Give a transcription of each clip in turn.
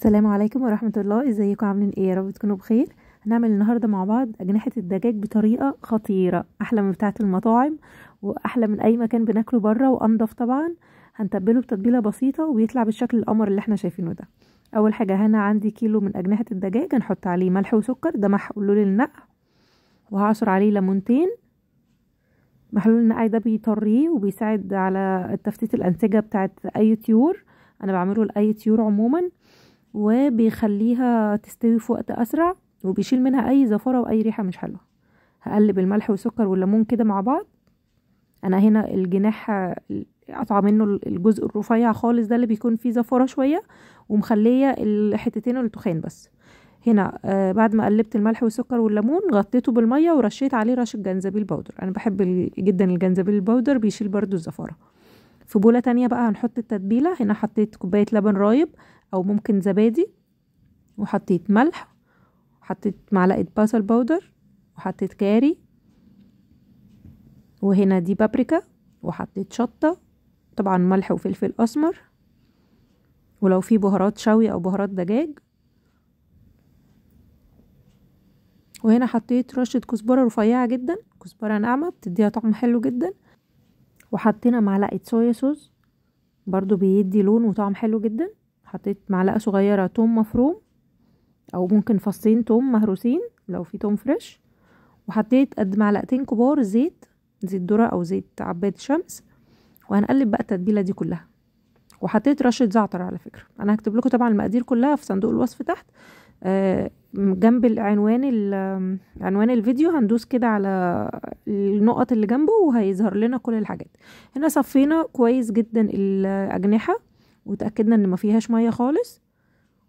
السلام عليكم ورحمة الله ازيكم عاملين ايه يا رب تكونوا بخير هنعمل النهاردة مع بعض أجنحة الدجاج بطريقة خطيرة أحلى من بتاعة المطاعم وأحلى من أي مكان بناكله بره وأنضف طبعا هنتبله بتتبيلة بسيطة وبيطلع بالشكل القمر اللي احنا شايفينه ده أول حاجة هنا عندي كيلو من أجنحة الدجاج هنحط عليه ملح وسكر ده محلول النقع وهعصر عليه ليمونتين محلول النقع ده بيطريه وبيساعد على تفتيت الأنسجة بتاعة أي طيور أنا بعمله لأي طيور عموما وبيخليها تستوي في وقت اسرع وبيشيل منها اي زفاره واي ريحه مش حلوه هقلب الملح والسكر والليمون كده مع بعض انا هنا الجناح قطع منه الجزء الرفيع خالص ده اللي بيكون فيه زفاره شويه ومخليه الحتتين التخان بس هنا آه، بعد ما قلبت الملح والسكر والليمون غطيته بالميه ورشيت عليه رشه جنزبيل باودر انا بحب جدا الجنزبيل الباودر بيشيل برضو الزفاره في بوله تانية بقى هنحط التتبيله هنا حطيت كوبايه لبن رايب او ممكن زبادي وحطيت ملح وحطيت معلقه بصل باودر وحطيت كاري وهنا دي بابريكا وحطيت شطه طبعا ملح وفلفل اسمر ولو في بهارات شوي او بهارات دجاج وهنا حطيت رشه كزبره رفيعه جدا كزبره ناعمه بتديها طعم حلو جدا وحطينا معلقه صويا صوص برضو بيدي لون وطعم حلو جدا حطيت معلقة صغيرة توم مفروم او ممكن فصين توم مهروسين لو في توم فريش وحطيت قد معلقتين كبار زيت زيت ذرة او زيت عباد شمس وهنقلب بقى التتبيلة دي كلها وحطيت رشة زعتر على فكرة انا هكتب لكم طبعا المقادير كلها في صندوق الوصف تحت آه جنب العنوان عنوان الفيديو هندوس كده على النقط اللي جنبه وهيظهر لنا كل الحاجات هنا صفينا كويس جدا الأجنحة وتأكدنا ان ما فيهاش ميه خالص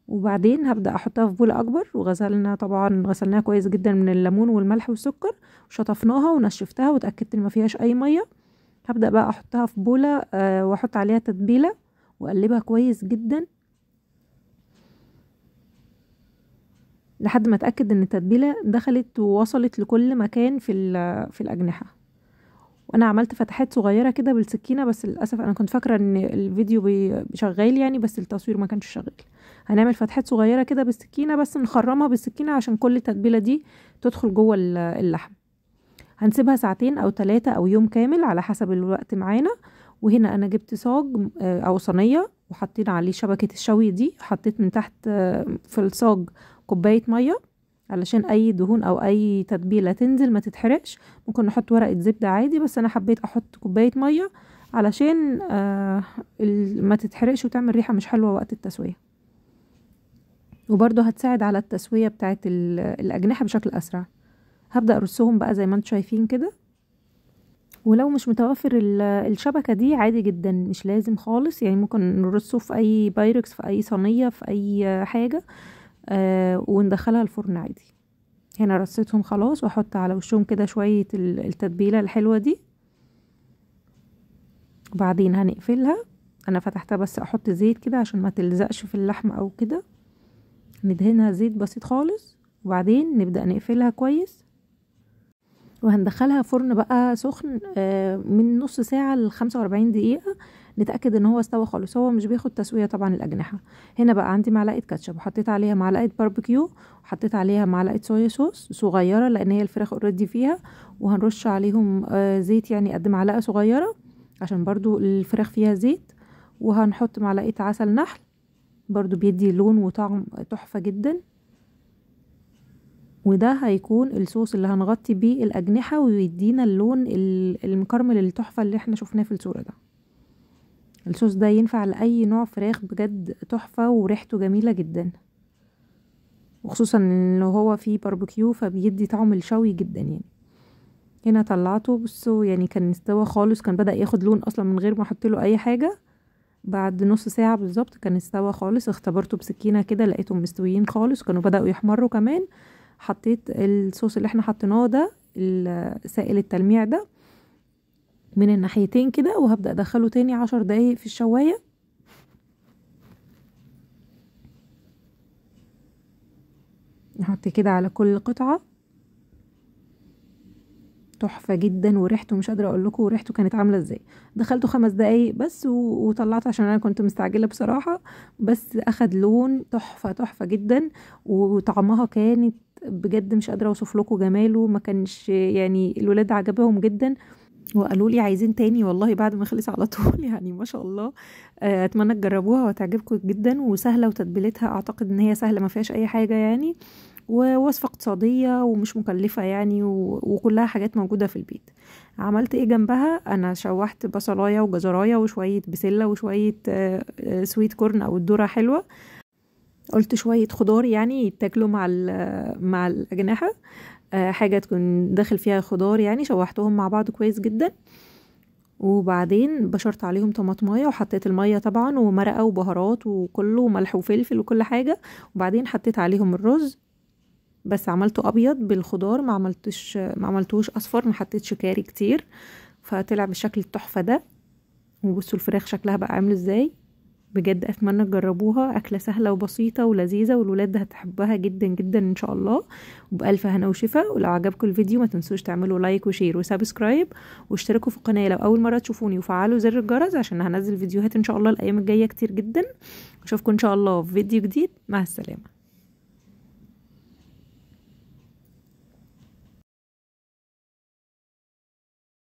وبعدين هبدأ احطها في بولة اكبر وغسلنا طبعا غسلناها كويس جدا من الليمون والملح والسكر وشطفناها ونشفتها وتأكدت ان ما فيهاش اي ميه هبدأ بقى احطها في بولة آه، واحط عليها تتبيلة واقلبها كويس جدا لحد ما اتاكد ان التتبيله دخلت ووصلت لكل مكان في في الاجنحه وانا عملت فتحات صغيره كده بالسكينه بس للاسف انا كنت فاكره ان الفيديو شغال يعني بس التصوير ما كانش شغال هنعمل فتحات صغيره كده بالسكينه بس نخرمها بالسكينه عشان كل التتبيله دي تدخل جوه اللحم هنسيبها ساعتين او ثلاثة او يوم كامل على حسب الوقت معانا وهنا انا جبت صاج آه، او صينيه وحطينا عليه شبكه الشوي دي حطيت من تحت آه، في الصاج كوبايه ميه علشان اي دهون او اي تتبيله تنزل ما تتحرقش ممكن نحط ورقه زبده عادي بس انا حبيت احط كوبايه ميه علشان آه ما تتحرقش وتعمل ريحه مش حلوه وقت التسويه وبرده هتساعد على التسويه بتاعه الاجنحه بشكل اسرع هبدا ارصهم بقى زي ما انتم شايفين كده ولو مش متوفر الشبكة دي عادي جدا مش لازم خالص يعني ممكن نرصه في أي بايركس في أي صينية في أي حاجة آه وندخلها الفرن عادي هنا يعني رصيتهم خلاص واحط على وشهم كده شوية التتبيلة الحلوة دي وبعدين هنقفلها انا فتحتها بس احط زيت كده عشان ما تلزقش في اللحمة او كده ندهنها زيت بسيط خالص وبعدين نبدأ نقفلها كويس وهندخلها فرن بقى سخن آه، من نص ساعة لخمسة وأربعين دقيقة نتاكد ان هو استوى خالص هو مش بياخد تسويه طبعا الاجنحه هنا بقى عندي معلقه كاتشب وحطيت عليها معلقه باربيكيو وحطيت عليها معلقه صويا صوص صغيره لان هي الفراخ اوريدي فيها وهنرش عليهم آه، زيت يعني قد معلقه صغيره عشان برضو الفراخ فيها زيت وهنحط معلقه عسل نحل برضو بيدي لون وطعم تحفه جدا وده هيكون الصوص اللي هنغطي بيه الأجنحة ويدينا اللون المكرمل التحفة اللي احنا شفناه في الصورة ده الصوص ده ينفع لاي نوع فراخ بجد تحفه وريحته جميله جدا وخصوصا ان هو فيه باربيكيو فبيدي طعم الشوي جدا يعني هنا طلعته بصوا يعني كان استوى خالص كان بدا ياخد لون اصلا من غير ما احط له اي حاجه بعد نص ساعه بالظبط كان استوى خالص اختبرته بسكينه كده لقيتهم مستويين خالص كانوا بداوا يحمروا كمان حطيت الصوص اللي احنا حطيناه ده سائل التلميع ده من الناحيتين كده وهبدأ ادخله تاني عشر دقايق في الشواية نحط كده على كل قطعة تحفة جدا وريحته مش قادرة اقول لكم ريحته كانت عاملة ازاي دخلته خمس دقايق بس وطلعت عشان انا كنت مستعجلة بصراحة بس اخد لون تحفة تحفة جدا وطعمها كانت بجد مش قادرة اوصف لكم جماله ما كانش يعني الولاد عجبهم جدا وقالوا لي عايزين تاني والله بعد ما خلص على طول يعني ما شاء الله آه، اتمنى تجربوها وتعجبكم جدا وسهله وتتبيلتها اعتقد ان هي سهله ما فيهاش اي حاجه يعني ووصفه اقتصاديه ومش مكلفه يعني وكلها حاجات موجوده في البيت عملت ايه جنبها انا شوحت بصلايه وجزرايه وشويه بسله وشويه سويت آه، كورن آه، او الذره حلوه قلت شويه خضار يعني يتاكلوا مع مع الاجنحه آه، حاجة تكون داخل فيها خضار يعني شوحتهم مع بعض كويس جدا وبعدين بشرت عليهم طماطمايه وحطيت الميه طبعا ومرقه وبهارات وكله ملح وفلفل وكل حاجه وبعدين حطيت عليهم الرز بس عملته ابيض بالخضار ما عملتش ما عملتوش اصفر ما حطيتش كاري كتير فطلع بالشكل التحفه ده وبصوا الفراخ شكلها بقى عامل ازاي بجد اتمنى تجربوها اكله سهله وبسيطه ولذيذه والولاد هتحبها جدا جدا ان شاء الله وبالف هنا وشفاء ولو عجبكم الفيديو ما تنسوش تعملوا لايك وشير وسبسكرايب واشتركوا في القناه لو اول مره تشوفوني وفعلوا زر الجرس عشان هنزل فيديوهات ان شاء الله الايام الجايه كتير جدا اشوفكم ان شاء الله في فيديو جديد مع السلامه